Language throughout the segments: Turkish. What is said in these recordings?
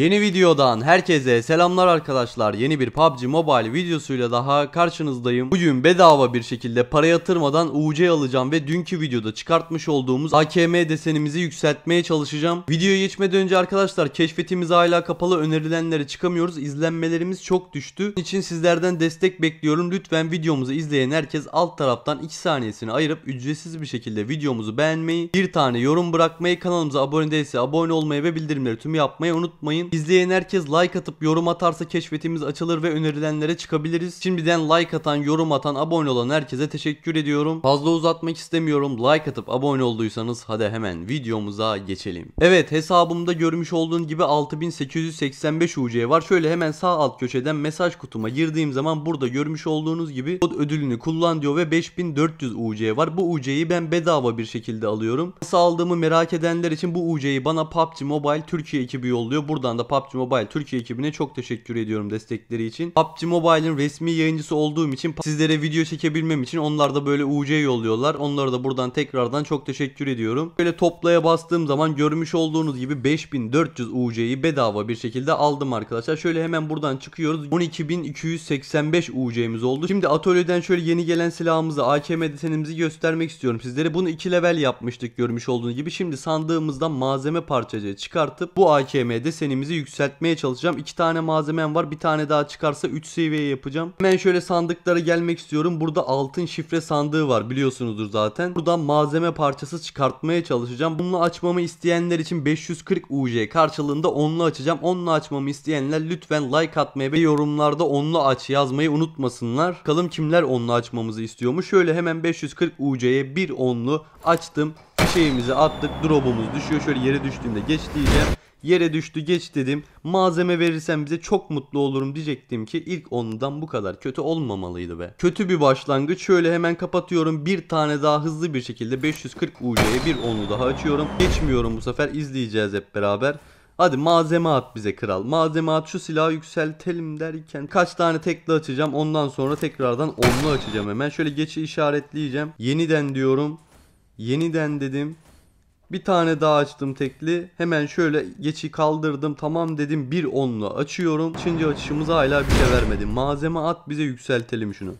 Yeni videodan herkese selamlar arkadaşlar. Yeni bir PUBG Mobile videosuyla daha karşınızdayım. Bugün bedava bir şekilde para yatırmadan UC alacağım ve dünkü videoda çıkartmış olduğumuz AKM desenimizi yükseltmeye çalışacağım. Videoya geçmeden önce arkadaşlar keşfetimiz hala kapalı önerilenlere çıkamıyoruz. izlenmelerimiz çok düştü. Bunun için sizlerden destek bekliyorum. Lütfen videomuzu izleyen herkes alt taraftan 2 saniyesini ayırıp ücretsiz bir şekilde videomuzu beğenmeyi, bir tane yorum bırakmayı, kanalımıza abone değilse abone olmayı ve bildirimleri tüm yapmayı unutmayın unutmayın. İzleyen herkes like atıp yorum atarsa keşfetimiz açılır ve önerilenlere çıkabiliriz. Şimdiden like atan, yorum atan, abone olan herkese teşekkür ediyorum. Fazla uzatmak istemiyorum. Like atıp abone olduysanız hadi hemen videomuza geçelim. Evet hesabımda görmüş olduğun gibi 6885 UC var. Şöyle hemen sağ alt köşeden mesaj kutuma girdiğim zaman burada görmüş olduğunuz gibi kod ödülünü kullan diyor ve 5400 UC var. Bu UC'yi ben bedava bir şekilde alıyorum. Nasıl aldığımı merak edenler için bu UC'yi bana PUBG Mobile Türkiye ekibi yolluyor. Buradan Buradan PUBG Mobile Türkiye ekibine çok teşekkür ediyorum destekleri için. PUBG Mobile'in resmi yayıncısı olduğum için sizlere video çekebilmem için onlar da böyle UC yolluyorlar. Onlara da buradan tekrardan çok teşekkür ediyorum. Böyle toplaya bastığım zaman görmüş olduğunuz gibi 5400 UC'yi bedava bir şekilde aldım arkadaşlar. Şöyle hemen buradan çıkıyoruz. 12285 UC'miz oldu. Şimdi atölyeden şöyle yeni gelen silahımızı AKM desenimizi göstermek istiyorum sizlere. Bunu 2 level yapmıştık görmüş olduğunuz gibi. Şimdi sandığımızdan malzeme parçacığı çıkartıp bu AKM desenimizi seviyemizi yükseltmeye çalışacağım. 2 tane malzemem var. Bir tane daha çıkarsa 3 seviye yapacağım. Hemen şöyle sandıklara gelmek istiyorum. Burada altın şifre sandığı var biliyorsunuzdur zaten. Buradan malzeme parçası çıkartmaya çalışacağım. Bunu açmamı isteyenler için 540 UC karşılığında onlu açacağım. Onlu açmamı isteyenler lütfen like atmayı ve yorumlarda onlu aç yazmayı unutmasınlar. Bakalım kimler onlu açmamızı istiyormuş. Şöyle hemen 540 UC'ye bir onlu açtım şeyimizi attık. Drop'umuz düşüyor. Şöyle yere düştüğünde geç diyeceğim. Yere düştü geç dedim. Malzeme verirsen bize çok mutlu olurum diyecektim ki ilk ondan bu kadar kötü olmamalıydı be. Kötü bir başlangıç. Şöyle hemen kapatıyorum. Bir tane daha hızlı bir şekilde 540 UC'ye bir onu daha açıyorum. Geçmiyorum bu sefer. izleyeceğiz hep beraber. Hadi malzeme at bize kral. Malzeme at şu silahı yükseltelim derken kaç tane tekli açacağım. Ondan sonra tekrardan onlu açacağım hemen. Şöyle geçi işaretleyeceğim. Yeniden diyorum. Yeniden dedim. Bir tane daha açtım tekli. Hemen şöyle geçi kaldırdım. Tamam dedim. Bir onlu açıyorum. Çince açışımız hala bir şey vermedi. Malzeme at bize yükseltelim şunu.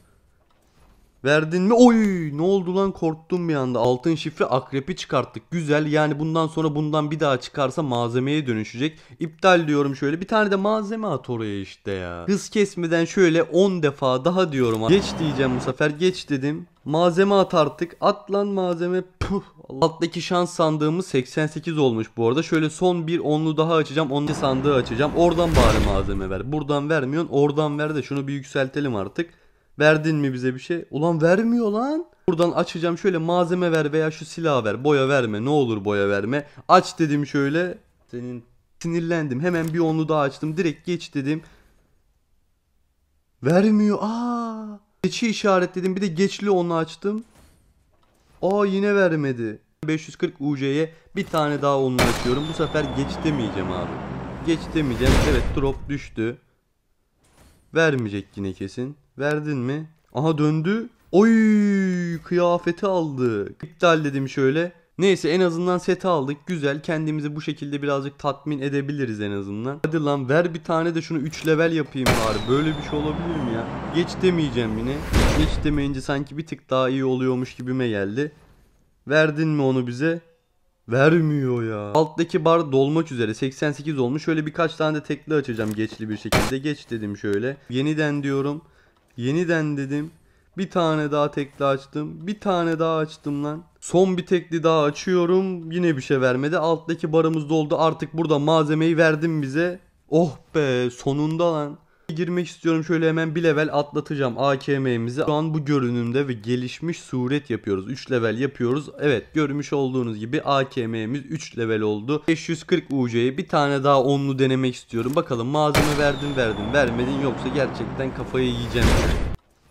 Verdin mi? Oy ne oldu lan korktum bir anda. Altın şifre akrepi çıkarttık. Güzel yani bundan sonra bundan bir daha çıkarsa malzemeye dönüşecek. İptal diyorum şöyle. Bir tane de malzeme at oraya işte ya. Hız kesmeden şöyle 10 defa daha diyorum. Geç diyeceğim bu sefer. Geç dedim. Malzeme at artık. At lan malzeme. Puh. Alttaki şans sandığımız 88 olmuş bu arada. Şöyle son bir onlu daha açacağım. Onlu sandığı açacağım. Oradan bari malzeme ver. Buradan vermiyorsun. Oradan ver de şunu bir yükseltelim artık. Verdin mi bize bir şey? Ulan vermiyor lan. Buradan açacağım şöyle malzeme ver veya şu silah ver. Boya verme ne olur boya verme. Aç dedim şöyle. Senin sinirlendim. Hemen bir onu daha açtım. Direkt geç dedim. Vermiyor. Aa! Geçi işaretledim. Bir de geçli onu açtım. Aa yine vermedi. 540 UC'ye bir tane daha onu açıyorum. Bu sefer geç demeyeceğim abi. Geç demeyeceğim. Evet drop düştü. Vermeyecek yine kesin. Verdin mi? Aha döndü. Oy kıyafeti aldı. İptal dedim şöyle. Neyse en azından seti aldık. Güzel. Kendimizi bu şekilde birazcık tatmin edebiliriz en azından. Hadi lan ver bir tane de şunu 3 level yapayım bari. Böyle bir şey olabilir mi ya? Geç demeyeceğim yine. Geç demeyince sanki bir tık daha iyi oluyormuş gibime geldi. Verdin mi onu bize? Vermiyor ya. Alttaki bar dolmak üzere. 88 olmuş. Şöyle birkaç tane de tekli açacağım geçli bir şekilde. Geç dedim şöyle. Yeniden diyorum. Yeniden dedim. Bir tane daha tekli açtım. Bir tane daha açtım lan. Son bir tekli daha açıyorum. Yine bir şey vermedi. Alttaki barımız doldu. Artık burada malzemeyi verdim bize. Oh be sonunda lan girmek istiyorum. Şöyle hemen bir level atlatacağım AKM'mizi. Şu an bu görünümde ve gelişmiş suret yapıyoruz. 3 level yapıyoruz. Evet görmüş olduğunuz gibi AKM'miz 3 level oldu. 540 UC'ye bir tane daha onlu denemek istiyorum. Bakalım malzeme verdin verdin vermedin yoksa gerçekten kafayı yiyeceğim.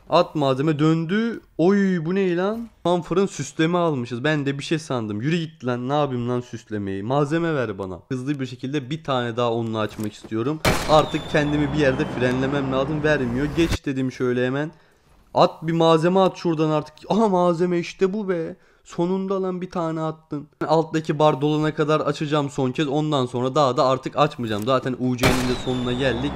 At malzeme döndü. Oy bu ne lan? Manfırın süsleme almışız. Ben de bir şey sandım. Yürü git lan ne yapayım lan süslemeyi. Malzeme ver bana. Hızlı bir şekilde bir tane daha onunla açmak istiyorum. Artık kendimi bir yerde frenlemem lazım. Vermiyor. Geç dedim şöyle hemen. At bir malzeme at şuradan artık. Aha malzeme işte bu be. Sonunda lan bir tane attın. Alttaki bar dolana kadar açacağım son kez. Ondan sonra daha da artık açmayacağım. Zaten UC'nin de sonuna geldik.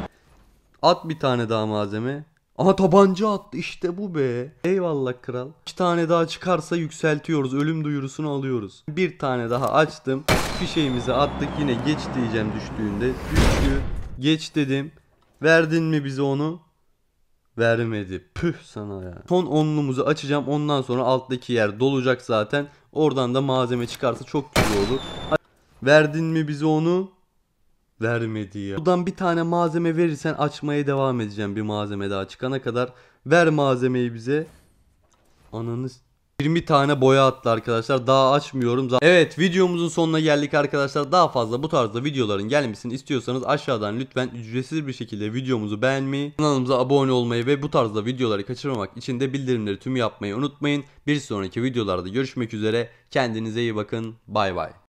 At bir tane daha malzeme. Aha tabanca attı işte bu be. Eyvallah kral. İki tane daha çıkarsa yükseltiyoruz. Ölüm duyurusunu alıyoruz. Bir tane daha açtım. Fişeğimizi attık yine geç diyeceğim düştüğünde. Düştü. Geç dedim. Verdin mi bize onu? Vermedi. Püh sana ya. Son onlumuzu açacağım. Ondan sonra alttaki yer dolacak zaten. Oradan da malzeme çıkarsa çok güzel olur. Verdin mi bize onu? Vermedi ya. Buradan bir tane malzeme verirsen açmaya devam edeceğim bir malzeme daha çıkana kadar. Ver malzemeyi bize. Ananız 20 tane boya attı arkadaşlar. Daha açmıyorum. Evet videomuzun sonuna geldik arkadaşlar. Daha fazla bu tarzda videoların gelmesini istiyorsanız aşağıdan lütfen ücretsiz bir şekilde videomuzu beğenmeyi, kanalımıza abone olmayı ve bu tarzda videoları kaçırmamak için de bildirimleri tüm yapmayı unutmayın. Bir sonraki videolarda görüşmek üzere. Kendinize iyi bakın. Bay bay.